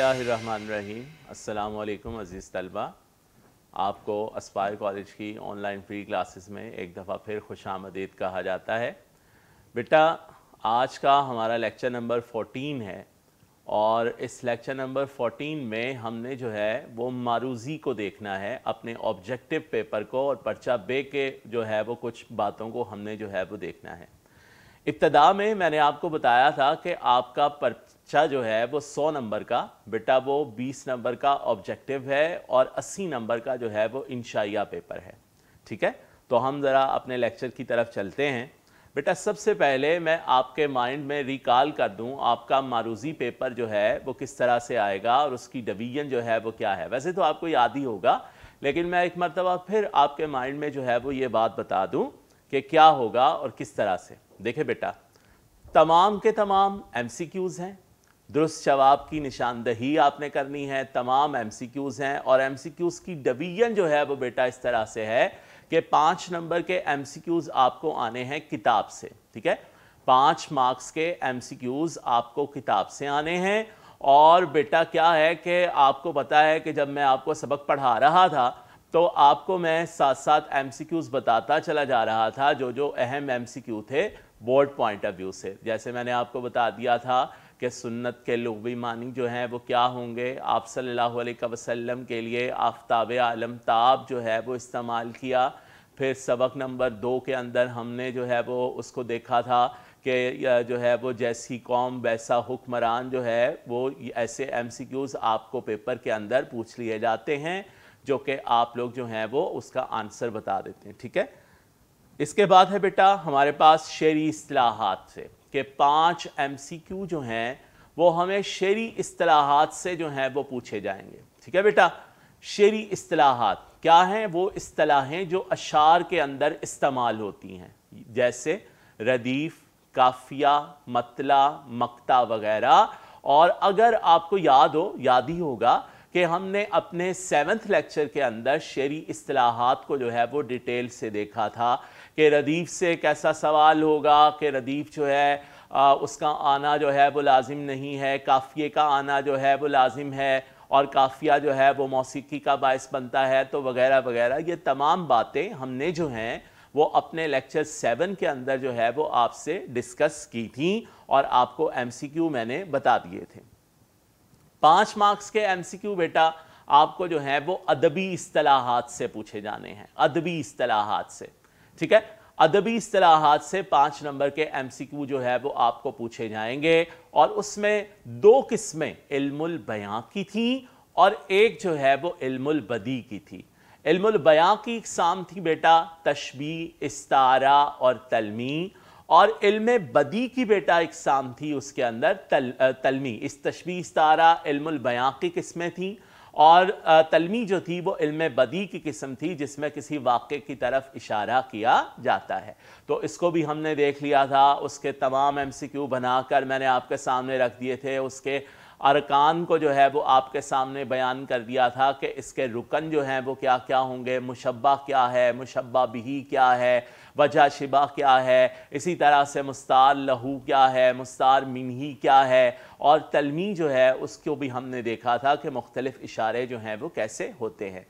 अस्सलाम वालेकुम अज़ीज़ तलबा आपको अस्पायर कॉलेज की ऑनलाइन फ्री क्लासेस में एक दफ़ा फिर खुश आमदीद कहा जाता है बेटा आज का हमारा लेक्चर नंबर 14 है और इस लेक्चर नंबर 14 में हमने जो है वो मारूजी को देखना है अपने ऑब्जेक्टिव पेपर को और पर्चा बे के जो है वो कुछ बातों को हमने जो है वो देखना है इब्तदा में मैंने आपको बताया था कि आपका बच्चा जो है वो 100 नंबर का बेटा वो 20 नंबर का ऑब्जेक्टिव है और 80 नंबर का जो है वो इंशाइया पेपर है ठीक है तो हम ज़रा अपने लेक्चर की तरफ चलते हैं बेटा सबसे पहले मैं आपके माइंड में रिकॉल कर दूं आपका मारूजी पेपर जो है वो किस तरह से आएगा और उसकी डिवीजन जो है वो क्या है वैसे तो आपको याद ही होगा लेकिन मैं एक मरतबा फिर आपके माइंड में जो है वो ये बात बता दूं कि क्या होगा और किस तरह से देखे बेटा तमाम के तमाम एम हैं दुरुस्त जवाब की निशानदही आपने करनी है तमाम एम सी क्यूज़ हैं और एम सी क्यूज़ की डिवीजन जो है वो बेटा इस तरह से है कि पाँच नंबर के एम सी क्यूज़ आपको आने हैं किताब से ठीक है पाँच मार्क्स के एम सी क्यूज़ आपको किताब से आने हैं और बेटा क्या है कि आपको पता है कि जब मैं आपको सबक पढ़ा रहा था तो आपको मैं साथ साथ एम सी क्यूज़ बताता चला जा रहा था जो जो अहम एम सी क्यू थे बोर्ड पॉइंट ऑफ व्यू से जैसे मैंने आपको बता दिया था कि सुन्नत के लगवी मानी जो हैं वो क्या होंगे आप सल्लल्लाहु अलैहि वसल्लम के लिए आफ्ताब आलम ताब जो है वो इस्तेमाल किया फिर सबक नंबर दो के अंदर हमने जो है वो उसको देखा था कि जो है वो जैसी कौम वैसा हुक्मरान जो है वो ऐसे एम सी क्यूज़ आपको पेपर के अंदर पूछ लिए जाते हैं जो कि आप लोग जो हैं वो उसका आंसर बता देते हैं ठीक है इसके बाद है बेटा हमारे पास शेरी असलाहत से के पांच एम सी क्यू जो हैं वो हमें शेरी असलाहत से जो हैं वो पूछे जाएंगे ठीक है बेटा शेरी असलाहत क्या हैं वो असलाहें जो अशार के अंदर इस्तेमाल होती हैं जैसे रदीफ़ काफिया मतला मक्ता वगैरह और अगर आपको याद हो याद ही होगा कि हमने अपने सेवन्थ लेक्चर के अंदर शेरी असलाहत को जो है वो डिटेल से देखा था कि रदीफ़ से कैसा सवाल होगा कि रदीफ़ जो है आ, उसका आना जो है वो लाजिम नहीं है काफ़िए का आना जो है वो लाजिम है और काफ़िया जो है वो मौसीकी का बायस बनता है तो वगैरह वगैरह ये तमाम बातें हमने जो हैं वो अपने लेक्चर सेवन के अंदर जो है वो आपसे डिस्कस की थी और आपको एमसीक्यू मैंने बता दिए थे पाँच मार्क्स के एमसीक्यू बेटा आपको जो है वो अदबी असलाहत से पूछे जाने हैं अदबी असलाहत से ठीक है अदबी असलाहत से पाँच नंबर के एमसीक्यू जो है वो आपको पूछे जाएंगे और उसमें दो किस्में इल्मुल बयां की थी और एक जो है वो इल्मुल बदी की थी इल्मुल बयां की इकसाम थी बेटा तशबी इस्तारा और तलमी और इल्म बदी की बेटा इकसाम थी उसके अंदर तल, तलमी इस तशबी इस्तारा इल्मुल बयां की किस्में थी और तलमी जो थी वो इल्म बदी की किस्म थी जिसमें किसी वाक़े की तरफ इशारा किया जाता है तो इसको भी हमने देख लिया था उसके तमाम एम सी क्यू बनाकर मैंने आपके सामने रख दिए थे उसके अरकान को जो है वो आपके सामने बयान कर दिया था कि इसके रुकन जो हैं वो क्या क्या होंगे मुशबा क्या है मुशबा बिही क्या है वजह शिबा क्या है इसी तरह से मुस्तार लहू क्या है मुस्तार मिनही क्या है और तलमी जो है उसको भी हमने देखा था कि मुख्तलिफ़ इशारे जो हैं वो कैसे होते हैं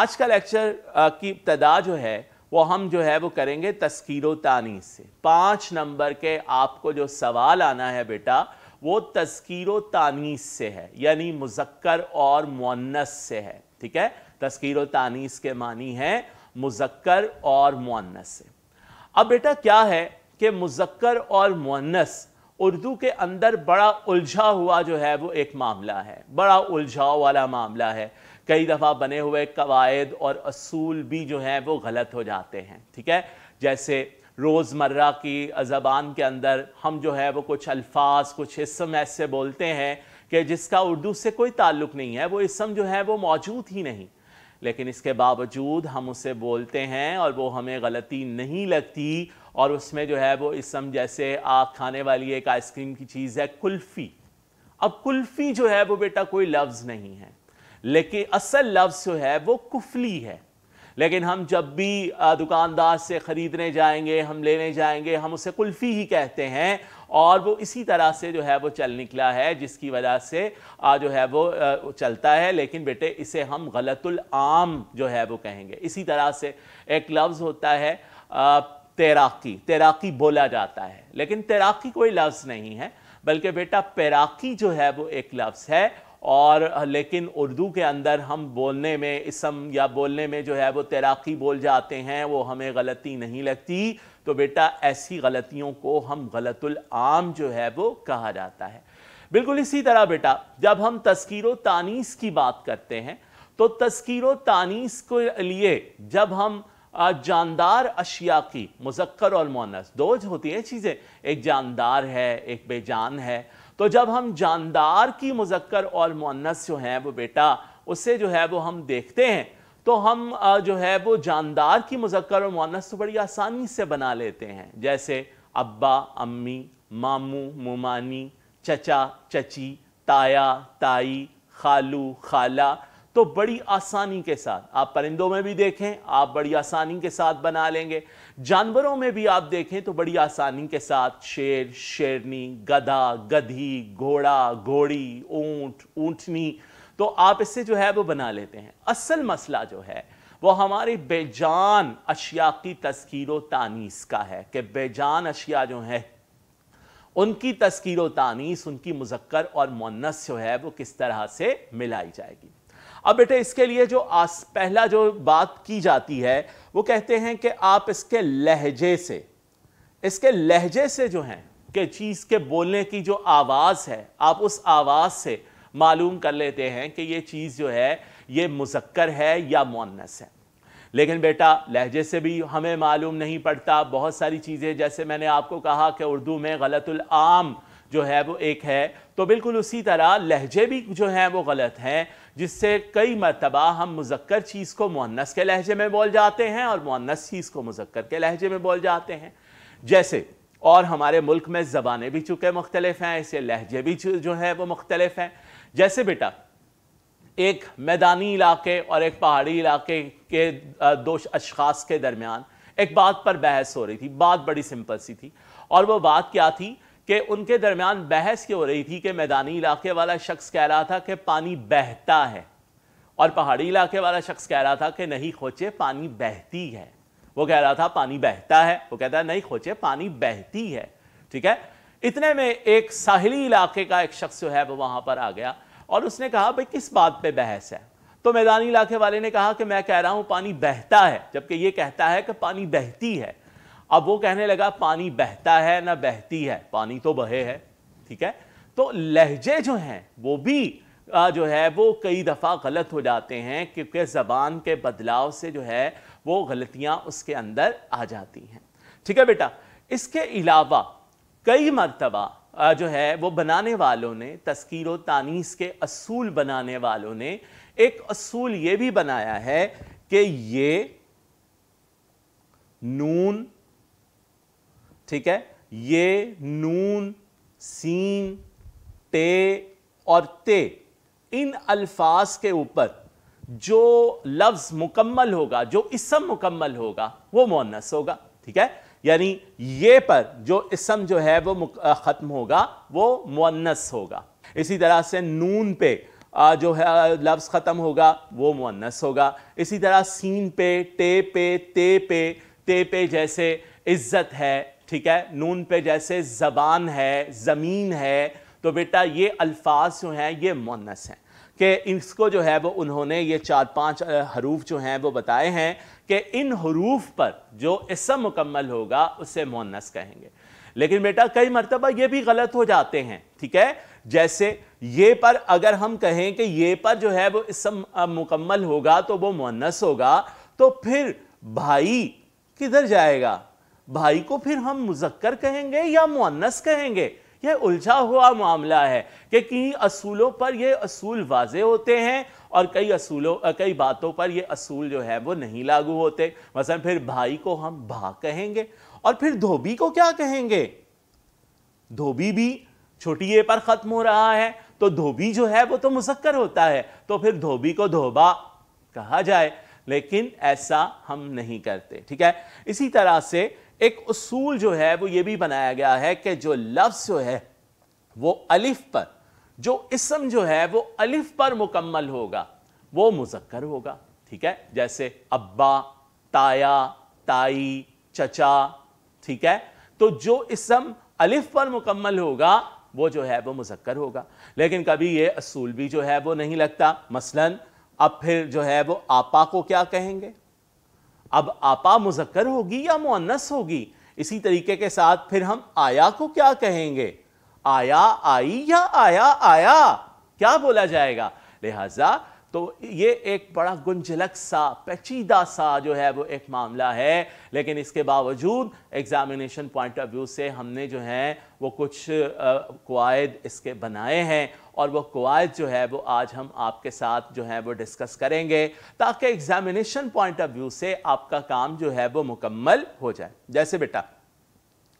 आज का लेक्चर की इब्तदा जो है वो हम जो है वो करेंगे तस्कीर तानी से पाँच नंबर के आपको जो सवाल आना है बेटा वो तस्कीर तानीस से है यानी मुजक्कर और मुन्नस से है ठीक है तस्कीर तानीस के मानी है मुजक्कर और मुन्नस से अब बेटा क्या है कि मुजक्कर और मुन्नस उर्दू के अंदर बड़ा उलझा हुआ जो है वो एक मामला है बड़ा उलझाव वाला मामला है कई दफ़ा बने हुए कवायद और असूल भी जो हैं वो गलत हो जाते हैं ठीक है जैसे रोज़मर्रा की ज़बान के अंदर हम जो है वो कुछ अल्फाज कुछ इसम ऐसे बोलते हैं कि जिसका उर्दू से कोई ताल्लुक़ नहीं है वो इसम जो है वो मौजूद ही नहीं लेकिन इसके बावजूद हम उसे बोलते हैं और वो हमें गलती नहीं लगती और उसमें जो है वो इसम जैसे आप खाने वाली एक आइसक्रीम की चीज़ है कुल्फ़ी अब कुल्फ़ी जो है वो बेटा कोई लफ्ज़ नहीं है लेकिन असल लफ्ज़ जो है वो कुफली है लेकिन हम जब भी दुकानदार से ख़रीदने जाएंगे हम लेने जाएंगे हम उसे कुल्फ़ी ही कहते हैं और वो इसी तरह से जो है वो चल निकला है जिसकी वजह से जो है वो चलता है लेकिन बेटे इसे हम गलतुल आम जो है वो कहेंगे इसी तरह से एक लफ्ज़ होता है तैराकी तैराकी बोला जाता है लेकिन तैराकी कोई लफ्ज़ नहीं है बल्कि बेटा पैराकी जो है वो एक लफ्ज़ है और लेकिन उर्दू के अंदर हम बोलने में इसम या बोलने में जो है वो तैराकी बोल जाते हैं वो हमें गलती नहीं लगती तो बेटा ऐसी गलतियों को हम आम जो है वो कहा जाता है बिल्कुल इसी तरह बेटा जब हम तस्कीर तानीस की बात करते हैं तो तस्कीर तानीस के लिए जब हम जानदार अशिया की मुजक्कर और मोनस दो होती हैं चीज़ें एक जानदार है एक बेजान है तो जब हम जानदार की मुजक्कर और मुन्नस जो हैं वो बेटा उससे जो है वो हम देखते हैं तो हम जो है वो जानदार की मुजक्कर और मुन्नस तो बड़ी आसानी से बना लेते हैं जैसे अब्बा अम्मी मामू मुमानी चचा चची ताया ताई खालू खाला तो बड़ी आसानी के साथ आप परिंदों में भी देखें आप बड़ी आसानी के साथ बना लेंगे जानवरों में भी आप देखें तो बड़ी आसानी के साथ शेर शेरनी गधा गधी घोड़ा घोड़ी ऊंट ऊंटनी तो आप इससे जो है वो बना लेते हैं असल मसला जो है वो हमारी बेजान अशिया की तस्कीर तानीस का है कि बेजान अशिया जो है उनकी तस्कीर तानीस उनकी मुजक्कर और मुन्नस जो है वो किस तरह से मिलाई जाएगी अब बेटे इसके लिए जो आस, पहला जो बात की जाती है वो कहते हैं कि आप इसके लहजे से इसके लहजे से जो हैं कि चीज़ के बोलने की जो आवाज़ है आप उस आवाज़ से मालूम कर लेते हैं कि ये चीज़ जो है ये मुजक्कर है या मोनस है लेकिन बेटा लहजे से भी हमें मालूम नहीं पड़ता बहुत सारी चीज़ें जैसे मैंने आपको कहा कि उर्दू में गलतुलआम जो है वो एक है तो बिल्कुल उसी तरह लहजे भी जो हैं वो गलत हैं जिससे कई मरतबा हम मुजक्कर चीज़ को मुनस के लहजे में बोल जाते हैं और मुन्नस चीज़ को मुजक्कर के लहजे में बोल जाते हैं जैसे और हमारे मुल्क में ज़बानें भी चुके मुख्तलिफ हैं इससे लहजे भी जो हैं वो मुख्तलिफ हैं जैसे बेटा एक मैदानी इलाके और एक पहाड़ी इलाके के दो अशास के दरमियान एक बात पर बहस हो रही थी बात बड़ी सिंपल सी थी और वो बात क्या थी कि उनके दरमियान बहस क्यों हो रही थी कि मैदानी इलाके वाला शख्स कह रहा था कि पानी बहता है और पहाड़ी इलाके वाला शख्स कह रहा था कि नहीं खोचे पानी बहती है वो कह रहा था पानी बहता है वो कहता है नहीं खोचे पानी बहती है ठीक है इतने में एक साहिली इलाके का एक शख्स जो है वो वहां पर आ गया और उसने कहा भाई किस बात पे बहस है तो मैदानी इलाके वाले ने कहा कि मैं कह रहा हूं पानी बहता है जबकि ये कहता है कि पानी बहती है अब वो कहने लगा पानी बहता है ना बहती है पानी तो बहे है ठीक है तो लहजे जो हैं वो भी जो है वो कई दफ़ा गलत हो जाते हैं क्योंकि ज़बान के बदलाव से जो है वो गलतियाँ उसके अंदर आ जाती हैं ठीक है बेटा इसके अलावा कई मरतबा जो है वो बनाने वालों ने तस्कीर व तानीस के असूल बनाने वालों ने एक असूल ये भी बनाया है कि ये नून ठीक है ये नून सीन टे और ते इन अल्फाज के ऊपर जो लफ्ज़ मुकम्मल होगा जो इसम मुकम्मल होगा वो मोनस होगा ठीक है यानी ये पर जो इसम जो है वो ख़त्म होगा वो मुन्नस होगा इसी तरह से नून पे जो है लफ्ज़ ख़त्म होगा वो मुनस होगा इसी तरह सीन पे टे पे ते पे ते पे जैसे इज़्ज़त है ठीक है नून पे जैसे ज़बान है ज़मीन है तो बेटा ये अल्फाज जो हैं ये मुनस हैं कि इसको जो है वो उन्होंने ये चार पांच हरूफ जो हैं वो बताए हैं कि इन हरूफ पर जो इसम मुकम्मल होगा उसे मुनस कहेंगे लेकिन बेटा कई मरतबा ये भी गलत हो जाते हैं ठीक है जैसे ये पर अगर हम कहें कि ये पर जो है वो इसम मुकम्मल होगा तो वो मुनस होगा तो फिर भाई किधर जाएगा भाई को फिर हम मुजक्कर कहेंगे या मुन्नस कहेंगे यह उलझा हुआ मामला है कि कई असूलों पर यह असूल वाजे होते हैं और कई असूलों कई बातों पर यह असूल जो है वो नहीं लागू होते मसलन फिर भाई को हम भा कहेंगे और फिर धोबी को क्या कहेंगे धोबी भी छोटी ए पर ख़त्म हो रहा है तो धोबी जो है वो तो मुसक्कर होता है तो फिर धोबी को धोबा कहा जाए लेकिन ऐसा हम नहीं करते ठीक है इसी तरह से एक उसूल जो है वो ये भी बनाया गया है कि जो लफ्ज़ जो है वो अलिफ पर जो इसम जो है वो अलिफ पर मुकम्मल होगा वो मुजक्कर होगा ठीक है जैसे अब्बा ताया ताई चचा ठीक है तो जो इसम अलिफ पर मुकम्मल होगा वो जो है वो मुजक्कर होगा लेकिन कभी ये असूल भी जो है वो नहीं लगता मसलन अब फिर जो है वो आपा को क्या कहेंगे अब आपा मुजक्कर होगी या मुअन्नस होगी इसी तरीके के साथ फिर हम आया को क्या कहेंगे आया आई या आया आया क्या बोला जाएगा लिहाजा तो ये एक बड़ा गुंजलक सा पेचीदा सा जो है वो एक मामला है लेकिन इसके बावजूद एग्ज़ामिनेशन पॉइंट ऑफ व्यू से हमने जो है वो कुछ कवायद इसके बनाए हैं और वो कवायद जो है वो आज हम आपके साथ जो है वो डिस्कस करेंगे ताकि एग्ज़ामिनेशन पॉइंट ऑफ व्यू से आपका काम जो है वो मुकम्मल हो जाए जैसे बेटा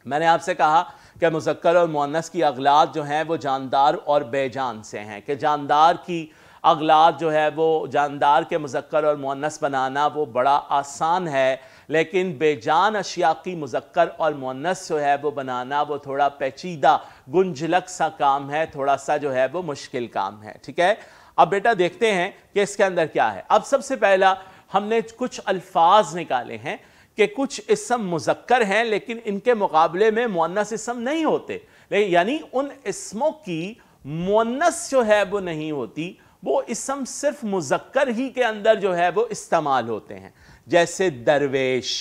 मैंने आपसे कहा कि मुजक्कर और मुनस की अगलात जो हैं वो जानदार और बेजान से हैं कि जानदार की अगलात जो है वो जानदार के मुजक्कर और मुनस बनाना वो बड़ा आसान है लेकिन बेजान अशिया की मुजक्कर और मुनस जो है वो बनाना वो थोड़ा पेचीदा गुंजलक सा काम है थोड़ा सा जो है वो मुश्किल काम है ठीक है अब बेटा देखते हैं कि इसके अंदर क्या है अब सबसे पहला हमने कुछ अल्फाज निकाले हैं कि कुछ इसम मुजक्कर हैं लेकिन इनके मुकाबले में मुन्नस इसम नहीं होते यानी उन इसमों की मुन्नस जो है वो नहीं होती वो इसम सिर्फ मुजक्कर ही के अंदर जो है वो इस्तेमाल होते हैं जैसे दरवेश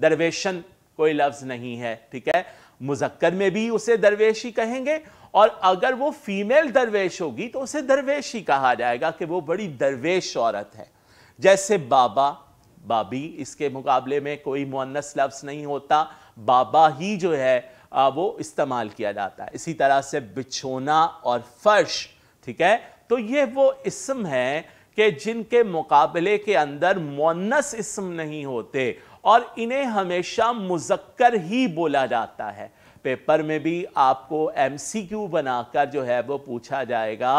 दरवेशन कोई लफ्ज़ नहीं है ठीक है मुजक्कर में भी उसे दरवेशी कहेंगे और अगर वो फीमेल दरवेश होगी तो उसे दरवेशी कहा जाएगा कि वो बड़ी दरवेश औरत है जैसे बाबा बाबी इसके मुकाबले में कोई मुन्नस लफ्ज़ नहीं होता बाबा ही जो है वो इस्तेमाल किया जाता है इसी तरह से बिछोना और फर्श ठीक है तो ये वो इसम है कि जिनके मुकाबले के अंदर मुनस इसम नहीं होते और इन्हें हमेशा मुजक्कर ही बोला जाता है पेपर में भी आपको एमसीक्यू बनाकर जो है वो पूछा जाएगा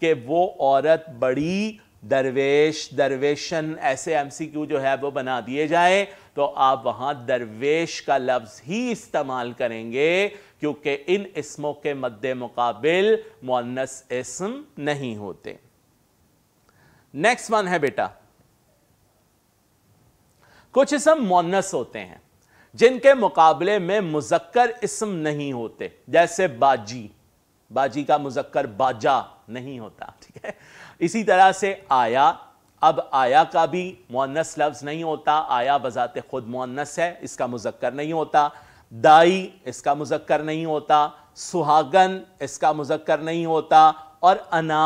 कि वो औरत बड़ी दरवेश दरवेशन ऐसे एमसीक्यू जो है वो बना दिए जाए तो आप वहाँ दरवेश का लफ्ज़ ही इस्तेमाल करेंगे क्योंकि इन इसमों के मद्द मुकाबिल मुन्नस इसम नहीं होते नेक्स्ट वन है बेटा कुछ इसम मोनस होते हैं जिनके मुकाबले में मुजक्कर इसम नहीं होते जैसे बाजी बाजी का मुजक्कर बाजा नहीं होता ठीक है इसी तरह से आया अब आया का भी मोनस लफ्ज़ नहीं होता आया बजात खुद मोनस है इसका मुजक्कर नहीं होता दाई इसका मुजक्कर नहीं होता सुहागन इसका मुजक्कर नहीं होता और अना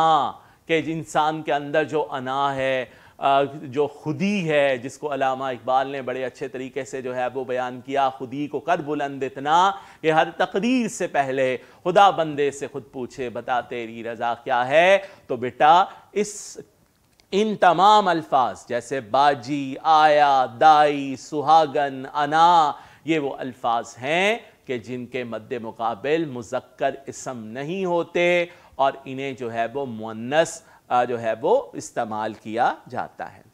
के इंसान के अंदर जो अना है जो खुदी है जिसको अलामा इकबाल ने बड़े अच्छे तरीके से जो है वो बयान किया खुदी को कर बुलंद इतना कि हर तकरीर से पहले खुदा बंदे से खुद पूछे बता तेरी रज़ा क्या है तो बेटा इस इन तमाम अल्फाज जैसे बाजी आया दाई सुहागन अना ये वो अल्फाज हैं कि जिनके मद्द मुकाबल मुजक्कर इसम नहीं होते और इन्हें जो है वो मुन्नस जो है वो इस्तेमाल किया जाता है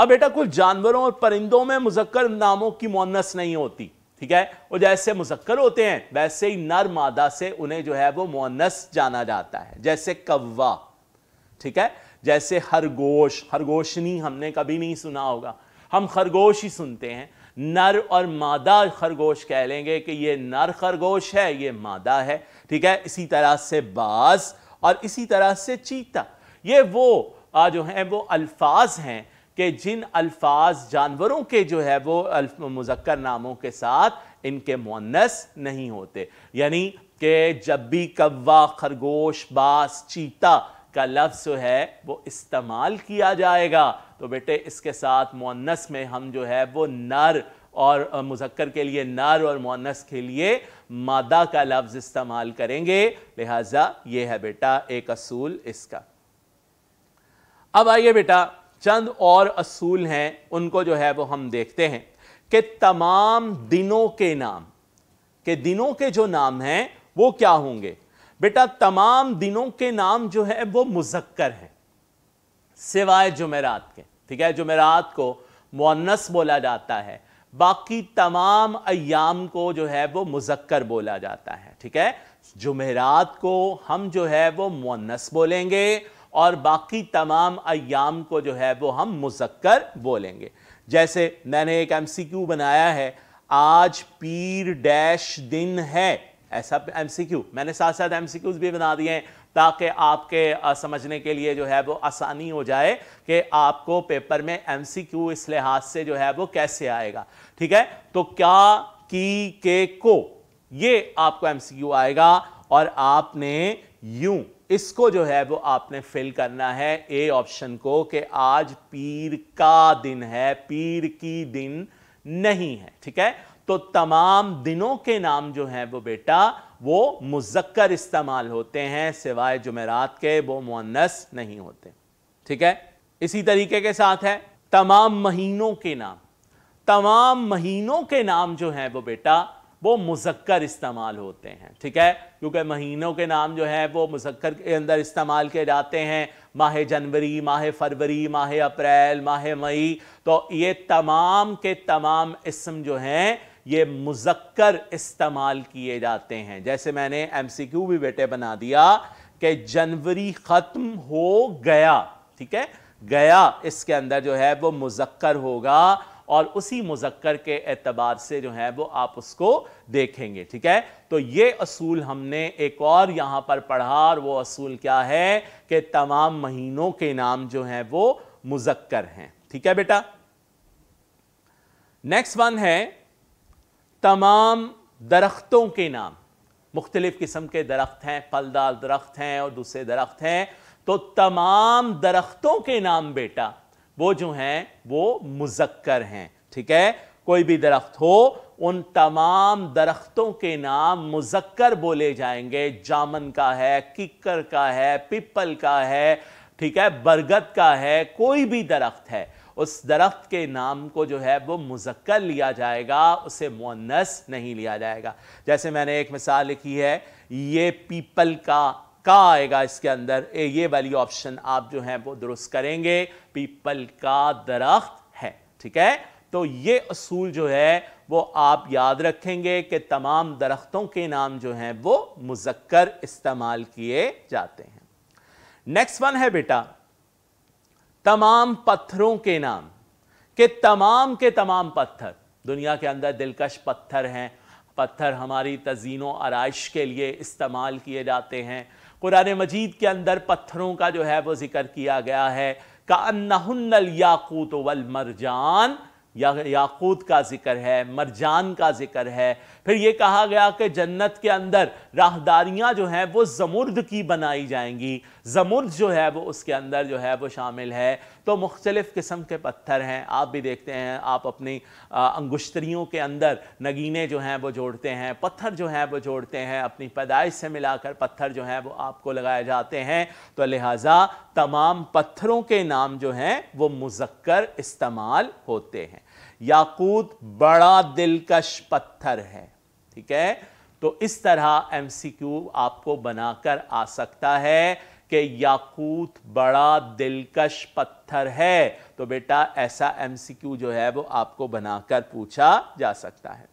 अब बेटा कुछ जानवरों और परिंदों में मुजक्कर नामों की मोनस नहीं होती ठीक है और जैसे मुजक्कर होते हैं वैसे ही नर मादा से उन्हें जो है वो मोनस जाना जाता है जैसे कव्वा ठीक है जैसे खरगोश खरगोशनी हमने कभी नहीं सुना होगा हम खरगोश ही सुनते हैं नर और मादा खरगोश कह लेंगे कि ये नर खरगोश है ये मादा है ठीक है इसी तरह से बाज और इसी तरह से चीता ये वो जो हैं वो अल्फाज हैं कि जिन अल्फाज जानवरों के जो है वो मुजक्कर नामों के साथ इनके मुन्नस नहीं होते यानी कि जब भी कौवा खरगोश बास चीता का लफ्ज़ है वो इस्तेमाल किया जाएगा तो बेटे इसके साथ मुन्नस में हम जो है वो नर और मुजक्कर के लिए नर और मुनस के लिए मादा का लफ्ज़ इस्तेमाल करेंगे लिहाजा ये है बेटा एक असूल इसका अब आइए बेटा चंद और असूल हैं उनको जो है वो हम देखते हैं कि तमाम दिनों के नाम के दिनों के जो नाम हैं वो क्या होंगे बेटा तमाम दिनों के नाम जो है वो मुजक्कर हैं सिवाय जुमेरात के ठीक है जुमेरात को मुन्नस बोला जाता है बाकी तमाम अयाम को जो है वो मुजक्कर बोला जाता है ठीक है जुमेरात को हम जो है वो मुन्नस बोलेंगे और बाकी तमाम अयाम को जो है वो हम मुजक्कर बोलेंगे जैसे मैंने एक एम सी क्यू बनाया है आज पीर डैश दिन है ऐसा एम सी क्यू मैंने साथ साथ एम सी क्यूज़ भी बना दिए हैं ताकि आपके समझने के लिए जो है वो आसानी हो जाए कि आपको पेपर में एम सी क्यू इस लिहाज से जो है वो कैसे आएगा ठीक है तो क्या की के को ये आपको एम सी क्यू आएगा और आपने यूं इसको जो है वो आपने फिल करना है ए ऑप्शन को कि आज पीर का दिन है पीर की दिन नहीं है ठीक है तो तमाम दिनों के नाम जो हैं वो बेटा वो मुजक्कर इस्तेमाल होते हैं सिवाय जुमेरात के वो मुन्नस नहीं होते ठीक है इसी तरीके के साथ है तमाम महीनों के नाम तमाम महीनों के नाम जो हैं वो बेटा वो मुजक्कर इस्तेमाल होते हैं ठीक है क्योंकि महीनों के नाम जो है वो मुजक्कर के अंदर इस्तेमाल किए जाते हैं माह जनवरी माह फरवरी माह अप्रैल माह मई तो ये तमाम के तमाम इसम जो हैं ये मुजक्कर इस्तेमाल किए जाते हैं जैसे मैंने एमसीक्यू भी बेटे बना दिया कि जनवरी ख़त्म हो गया ठीक है गया इसके अंदर जो है वो मुजक्कर होगा और उसी मुजक्कर के एतबार से जो है वो आप उसको देखेंगे ठीक है तो ये असूल हमने एक और यहाँ पर पढ़ा और वो असूल क्या है कि तमाम महीनों के नाम जो हैं वो मुजक्कर हैं ठीक है बेटा नेक्स्ट वन है तमाम दरख्तों के नाम मुख्तलिफ़ किस्म के दरख्त हैं फलदार दरख्त हैं और दूसरे दरख्त हैं तो तमाम दरख्तों के नाम बेटा वो जो हैं वो मुजक्कर हैं ठीक है कोई भी दरख्त हो उन तमाम दरख्तों के नाम मुजक्कर बोले जाएंगे जामन का है किक्कर का है पिपल का है ठीक है बरगद का है कोई भी दरख्त है उस दरख्त के नाम को जो है वो मुजक्कर लिया जाएगा उसे मुनस नहीं लिया जाएगा जैसे मैंने एक मिसाल लिखी है ये पीपल का का आएगा इसके अंदर ए, ये वाली ऑप्शन आप जो है वो दुरुस्त करेंगे पीपल का दरख्त है ठीक है तो ये असूल जो है वो आप याद रखेंगे कि तमाम दरख्तों के नाम जो हैं वो मुजक्कर इस्तेमाल किए जाते हैं नेक्स्ट वन है बेटा तमाम पत्थरों के नाम के तमाम के तमाम पत्थर दुनिया के अंदर दिलकश पत्थर हैं पत्थर हमारी तजीनों आरइश के लिए इस्तेमाल किए जाते हैं कुरान मजीद के अंदर पत्थरों का जो है वो जिक्र किया गया है का अन्नाहुन्नल याकूत वल मरजान या याकूत का जिक्र है मरजान का जिक्र है फिर ये कहा गया कि जन्नत के अंदर राहदारियाँ जो हैं वो जमुर्द की बनाई जाएंगी ज़मुर्द जो है वो उसके अंदर जो है वो शामिल है तो मुख्तलिफ़ किस्म के पत्थर हैं आप भी देखते हैं आप अपनी अंगुश्तरियों के अंदर नगीने जो हैं वो जोड़ते हैं पत्थर जो हैं वो जोड़ते हैं अपनी पैदाइश से मिलाकर पत्थर जो हैं वो आपको लगाए जाते हैं तो लिहाजा तमाम पत्थरों के नाम जो हैं वो मुजक्कर इस्तेमाल होते हैं याकूत बड़ा दिलकश पत्थर है ठीक है तो इस तरह क्यू आपको बनाकर आ सकता है कि याकूत बड़ा दिलकश पत्थर है तो बेटा ऐसा एमसीक्यू जो है वो आपको बनाकर पूछा जा सकता है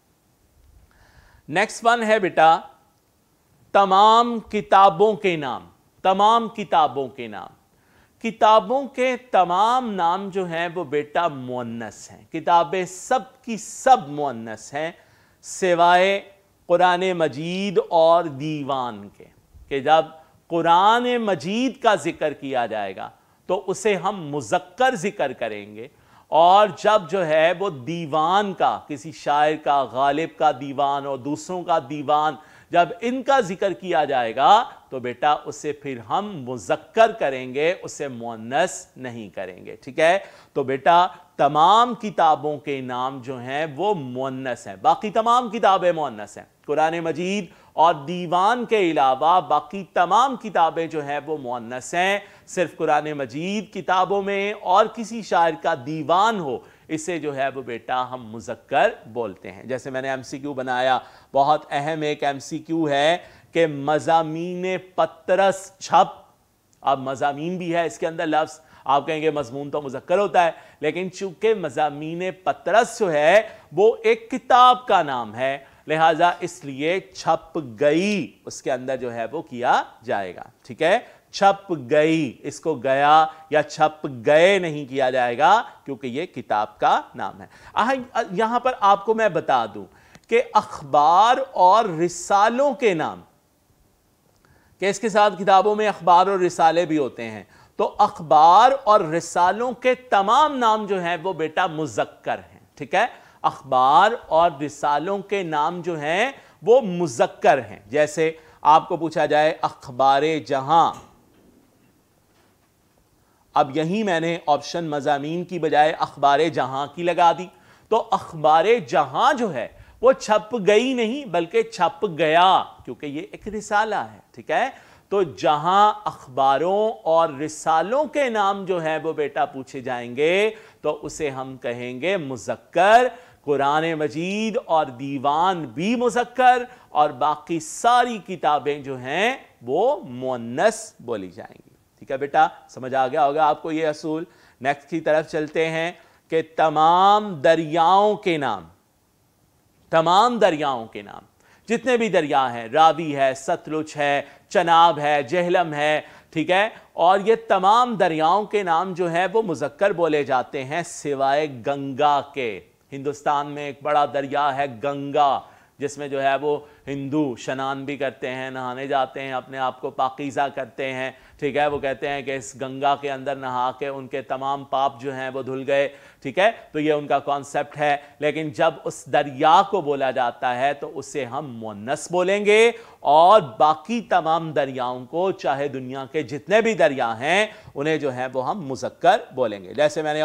नेक्स्ट वन है बेटा तमाम किताबों के नाम तमाम किताबों के नाम किताबों के तमाम नाम जो हैं वो बेटा मुन्नस हैं किताबें सब की सब मुन्नस हैं सिवाय कुरान मजीद और दीवान के कि जब कुरान मजीद का ज़िक्र किया जाएगा तो उसे हम मुजक्कर ज़िक्र करेंगे और जब जो है वो दीवान का किसी शायर का गालिब का दीवान और दूसरों का दीवान जब इनका जिक्र किया जाएगा तो बेटा उसे फिर हम मुजक्कर करेंगे उसे मोनस नहीं करेंगे ठीक है तो बेटा तमाम किताबों के नाम जो हैं वो मोनस हैं बाकी तमाम किताबें मोनस हैं कुरान मजीद और दीवान के अलावा बाकी तमाम किताबें जो हैं वो मुनस हैं सिर्फ कुरान मजीद किताबों में और किसी शायर का दीवान हो इसे जो है वो बेटा हम मुजक्कर बोलते हैं जैसे मैंने एम सी क्यू बनाया बहुत अहम एक एम सी क्यू है कि मजामी पत्रस छप अब मजामी भी है इसके अंदर लफ्स आप कहेंगे मजमून तो मुजक्कर होता है लेकिन चूंकि मजामी पत्रस जो है वो एक किताब का नाम है लिहाजा इसलिए छप गई उसके अंदर जो है वो किया जाएगा ठीक है छप गई इसको गया या छप गए नहीं किया जाएगा क्योंकि ये किताब का नाम है यहां पर आपको मैं बता दूं कि अखबार और रिसालों के नाम के इसके साथ किताबों में अखबार और रिसाले भी होते हैं तो अखबार और रिसालों के तमाम नाम जो हैं वो बेटा मुजक्कर हैं ठीक है अखबार और रिसालों के नाम जो हैं वो मुजक्कर हैं जैसे आपको पूछा जाए अखबार जहां अब यही मैंने ऑप्शन मजामी की बजाय अखबार जहां की लगा दी तो अखबार जहां जो है वो छप गई नहीं बल्कि छप गया क्योंकि ये एक रिसाला है ठीक है तो जहां अखबारों और रिसालों के नाम जो है वो बेटा पूछे जाएंगे तो उसे हम कहेंगे मुजक्कर कुरान मजीद और दीवान भी मुजक्कर और बाकी सारी किताबें जो हैं वो मुन्नस बोली जाएंगी ठीक है बेटा समझ आ गया होगा आपको ये असूल नेक्स्ट की तरफ चलते हैं कि तमाम दरियाओं के नाम तमाम दरियाओं के नाम जितने भी दरिया हैं रावी है सतलुज है चनाब है जहलम है ठीक है और ये तमाम दरियाओं के नाम जो हैं वो मुजक्कर बोले जाते हैं सिवाय गंगा के हिंदुस्तान में एक बड़ा दरिया है गंगा जिसमें जो है वो हिंदू शनान भी करते हैं नहाने जाते हैं अपने आप को पाकिज़ा करते हैं ठीक है वो कहते हैं कि इस गंगा के अंदर नहा के उनके तमाम पाप जो हैं वो धुल गए ठीक है तो ये उनका कॉन्सेप्ट है लेकिन जब उस दरिया को बोला जाता है तो उसे हम मुनस बोलेंगे और बाकी तमाम दरियाओं को चाहे दुनिया के जितने भी दरिया हैं उन्हें जो है वो हम मुजक्कर बोलेंगे जैसे मैंने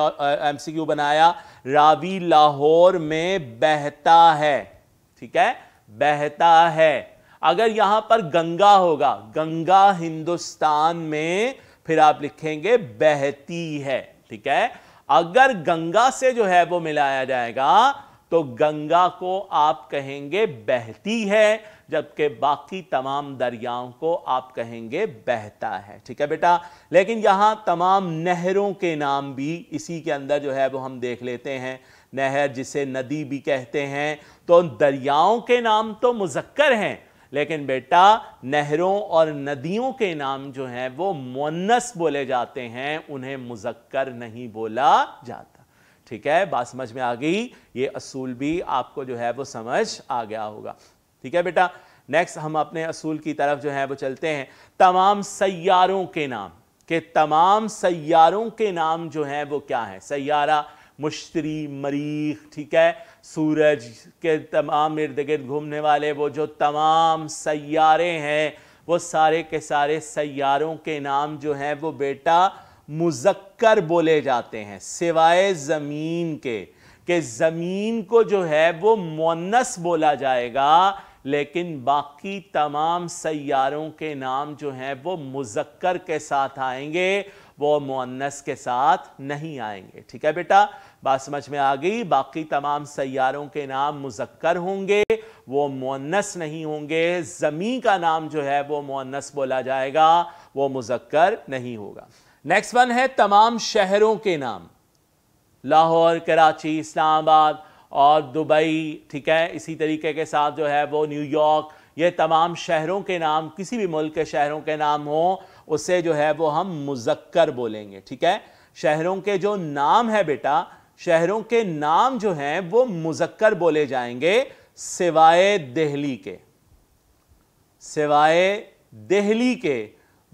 एम सी क्यू बनाया रावी लाहौर में बहता है ठीक है बहता है अगर यहां पर गंगा होगा गंगा हिंदुस्तान में फिर आप लिखेंगे बहती है ठीक है अगर गंगा से जो है वो मिलाया जाएगा तो गंगा को आप कहेंगे बहती है जबकि बाकी तमाम दरियाओं को आप कहेंगे बहता है ठीक है बेटा लेकिन यहाँ तमाम नहरों के नाम भी इसी के अंदर जो है वो हम देख लेते हैं नहर जिसे नदी भी कहते हैं तो दरियाओं के नाम तो मुजक्कर हैं लेकिन बेटा नहरों और नदियों के नाम जो हैं वो मुन्नस बोले जाते हैं उन्हें मुजक्कर नहीं बोला जाता ठीक है बात समझ में आ गई ये असूल भी आपको जो है वो समझ आ गया होगा ठीक है बेटा नेक्स्ट हम अपने असूल की तरफ जो है वो चलते हैं तमाम सैारों के नाम के तमाम सैारों के नाम जो हैं वो क्या हैं सैारा मुश्तरी मरीख ठीक है सूरज के तमाम इर्द गिर्द घूमने वाले वो जो तमाम सैारे हैं वो सारे के सारे सैारों के नाम जो हैं वो बेटा मुजक्कर बोले जाते हैं सिवाय ज़मीन के कि ज़मीन को जो है वो मुन्नस बोला जाएगा लेकिन बाकी तमाम सैारों के नाम जो हैं वो मुजक्कर के साथ आएंगे वो मोनस के साथ नहीं आएंगे ठीक है बेटा बात समझ में आ गई बाकी तमाम सैारों के नाम मुजक्कर होंगे वो मुन्नस नहीं होंगे ज़मी का नाम जो है वो मुनस बोला जाएगा वो मुजक्कर नहीं होगा नेक्स्ट वन है तमाम शहरों के नाम लाहौर कराची इस्लामाबाद और दुबई ठीक है इसी तरीके के साथ जो है वो न्यूयॉर्क ये तमाम शहरों के नाम किसी भी मुल्क के शहरों के नाम हो उसे जो है वो हम मुजक्कर बोलेंगे ठीक है शहरों के जो नाम है बेटा शहरों के नाम जो हैं वो मुजक्कर बोले जाएंगे सिवाय दिल्ली के सिवाय दिल्ली के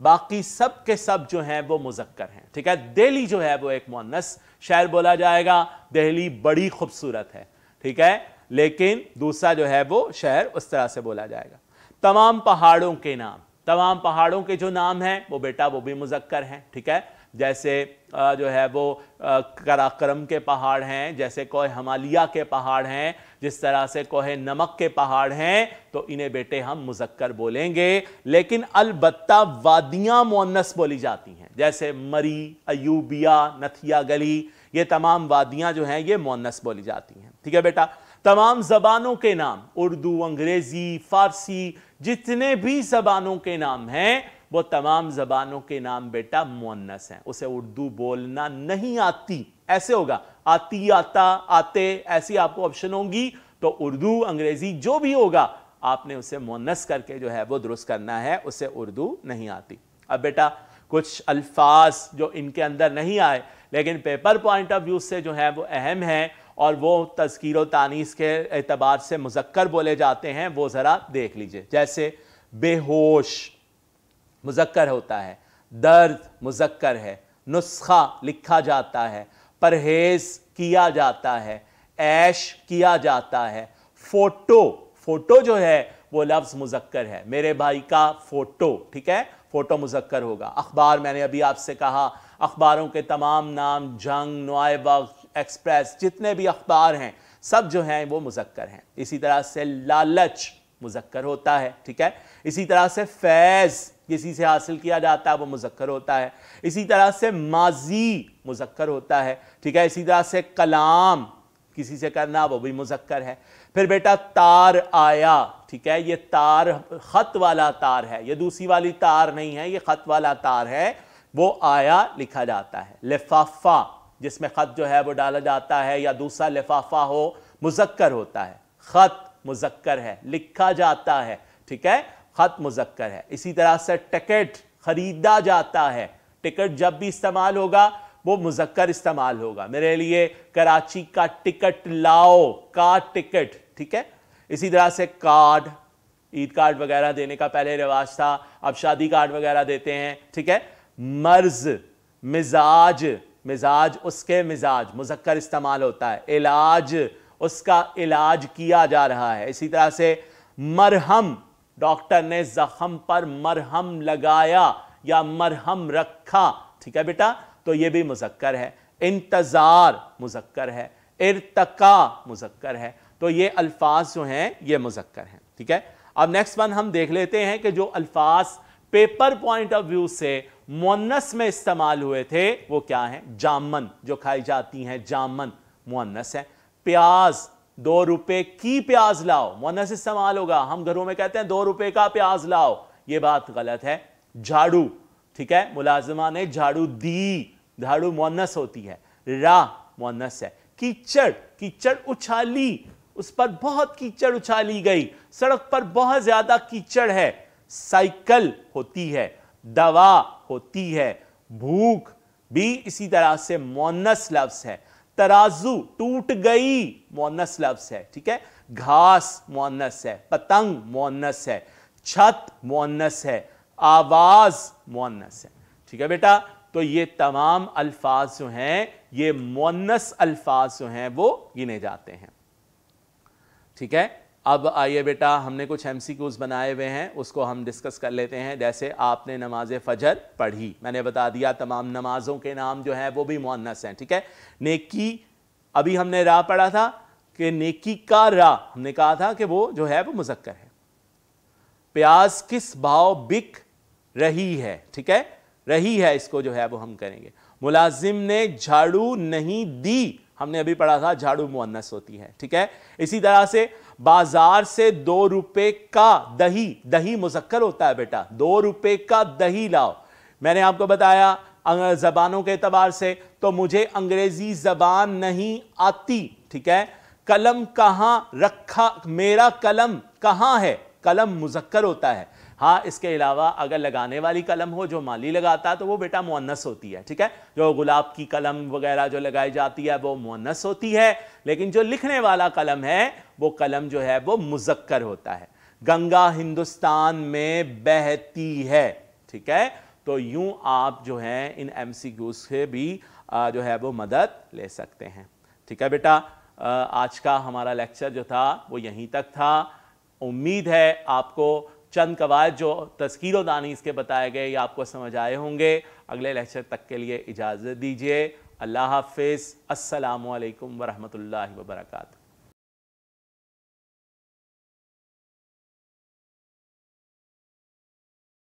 बाकी सब के सब जो हैं वो मुजक्कर हैं ठीक है दिल्ली जो है वो एक मोनस शहर बोला जाएगा दिल्ली बड़ी खूबसूरत है ठीक है लेकिन दूसरा जो है वो शहर उस तरह से बोला जाएगा तमाम पहाड़ों के नाम तमाम पहाड़ों के जो नाम हैं वो बेटा वो भी मुजक्कर हैं ठीक है जैसे जो है वो कराक्रम के पहाड़ हैं जैसे कोहे हमालिया के पहाड़ हैं जिस तरह से कोह नमक के पहाड़ हैं तो इन्हें बेटे हम मुजक्कर बोलेंगे लेकिन अलबत्ता वादियाँ मुन्नस बोली जाती हैं जैसे मरी अयूबिया नथिया गली ये तमाम वादियाँ जो हैं ये मुन्नस बोली जाती हैं ठीक है बेटा तमाम ज़बानों के नाम उर्दू अंग्रेज़ी फ़ारसी जितने भी ज़बानों के नाम हैं वो तमाम ज़बानों के नाम बेटा मुन्नस हैं उसे उर्दू बोलना नहीं आती ऐसे होगा आती आता आते ऐसी आपको ऑप्शन होंगी तो उर्दू अंग्रेज़ी जो भी होगा आपने उसे मुन्नस करके जो है वो दुरुस्त करना है उसे उर्दू नहीं आती अब बेटा कुछ अल्फाज जो इनके अंदर नहीं आए लेकिन पेपर पॉइंट ऑफ व्यू से जो है वो अहम है और वो तस्कीर तानीस के एतबार से मुजक्कर बोले जाते हैं वो ज़रा देख लीजिए जैसे बेहोश मुजक्कर होता है दर्द मुजक्कर है नुस्खा लिखा जाता है परहेज़ किया जाता है ऐश किया जाता है फ़ोटो फ़ोटो जो है वो लफ्ज़ मुजक्कर है मेरे भाई का फ़ोटो ठीक है फ़ोटो मुजक्कर होगा अखबार मैंने अभी आपसे कहा अखबारों के तमाम नाम जंग नए वक्त एक्सप्रेस जितने भी अखबार हैं सब जो हैं वो मुजक्कर हैं इसी तरह से लालच मुजक्कर होता है ठीक है इसी तरह से फैज़ किसी से हासिल किया जाता है वो मुजक्कर होता है इसी तरह से माजी मुजक्कर होता है ठीक है इसी तरह से कलाम किसी से करना वो भी मुजक्कर है फिर बेटा तार आया ठीक है ये तार ख़त वाला तार है ये दूसरी वाली तार नहीं है ये ख़त वाला तार है वो आया लिखा जाता है लिफाफा जिसमें ख़त जो है वो डाला जाता है या दूसरा लिफाफा हो मुजक्कर होता है ख़त मुजक्कर है लिखा जाता है ठीक है ख़त मुजक्कर है इसी तरह से टिकट ख़रीदा जाता है टिकट जब भी इस्तेमाल होगा वो मुजक्कर इस्तेमाल होगा मेरे लिए कराची का टिकट लाओ का टिकट ठीक है इसी तरह से कार्ड ईद कार्ड वगैरह देने का पहले रिवाज था अब शादी कार्ड वगैरह देते हैं ठीक है मर्ज मिजाज मिजाज उसके मिजाज मुजक्कर इस्तेमाल होता है इलाज उसका इलाज किया जा रहा है इसी तरह से मरहम डॉक्टर ने जख्म पर मरहम लगाया या मरहम रखा ठीक है बेटा तो ये भी मुजक्कर है इंतज़ार मुजक्कर है इर्तका मुजक्कर है तो ये अल्फाज जो हैं ये मुजक्कर हैं ठीक है अब नेक्स्ट वन हम देख लेते हैं कि जो अल्फाज पेपर पॉइंट ऑफ व्यू से मुन्नस में इस्तेमाल हुए थे वो क्या हैं जामन जो खाई जाती हैं जामन मुन्नस है प्याज दो रुपए की प्याज लाओ मोनस इस्तेमाल होगा हम घरों में कहते हैं दो रुपए का प्याज लाओ ये बात गलत है झाड़ू ठीक है मुलाजिमा ने झाड़ू दी झाड़ू मोनस होती है रा मोनस है कीचड़ कीचड़ उछाली उस पर बहुत कीचड़ उछाली गई सड़क पर बहुत ज्यादा कीचड़ है साइकिल होती है दवा होती है भूख भी इसी तरह से मोनस लफ्स है तराजू टूट गई मोनस लफ्स है ठीक है घास मोनस है पतंग मोनस है छत मोनस है आवाज मोनस है ठीक है बेटा तो ये तमाम अल्फाज जो हैं ये मोनस अल्फाज जो हैं वो गिने जाते हैं ठीक है अब आइए बेटा हमने कुछ एम बनाए हुए हैं उसको हम डिस्कस कर लेते हैं जैसे आपने नमाज फ़जर पढ़ी मैंने बता दिया तमाम नमाज़ों के नाम जो हैं वो भी मुन्नस हैं ठीक है नेकी अभी हमने रा पढ़ा था कि नेकी का रा हमने कहा था कि वो जो है वो मुजक्कर है प्याज किस भाव बिक रही है ठीक है रही है इसको जो है वो हम करेंगे मुलाजिम ने झाड़ू नहीं दी हमने अभी पढ़ा था झाड़ू मुअन्नस होती है ठीक है इसी तरह से बाजार से दो रुपए का दही दही मुजक्कर होता है बेटा दो रुपए का दही लाओ मैंने आपको बताया ज़बानों के अतबार से तो मुझे अंग्रेज़ी ज़बान नहीं आती ठीक है कलम कहाँ रखा मेरा कलम कहाँ है कलम मुजक्कर होता है हाँ इसके अलावा अगर लगाने वाली कलम हो जो माली लगाता है तो वो बेटा मुन्नस होती है ठीक है जो गुलाब की कलम वगैरह जो लगाई जाती है वो मुन्नस होती है लेकिन जो लिखने वाला कलम है वो कलम जो है वो मुजक्कर होता है गंगा हिंदुस्तान में बहती है ठीक है तो यूं आप जो हैं इन एम से भी जो है वो मदद ले सकते हैं ठीक है बेटा आज का हमारा लेक्चर जो था वो यहीं तक था उम्मीद है आपको चंद कवायद जो तस्कीर दानीस के बताए गए ये आपको समझ आए होंगे अगले लेक्चर तक के लिए इजाज़त दीजिए अल्लाह हाफिज़ असलकम वरहमल वर्का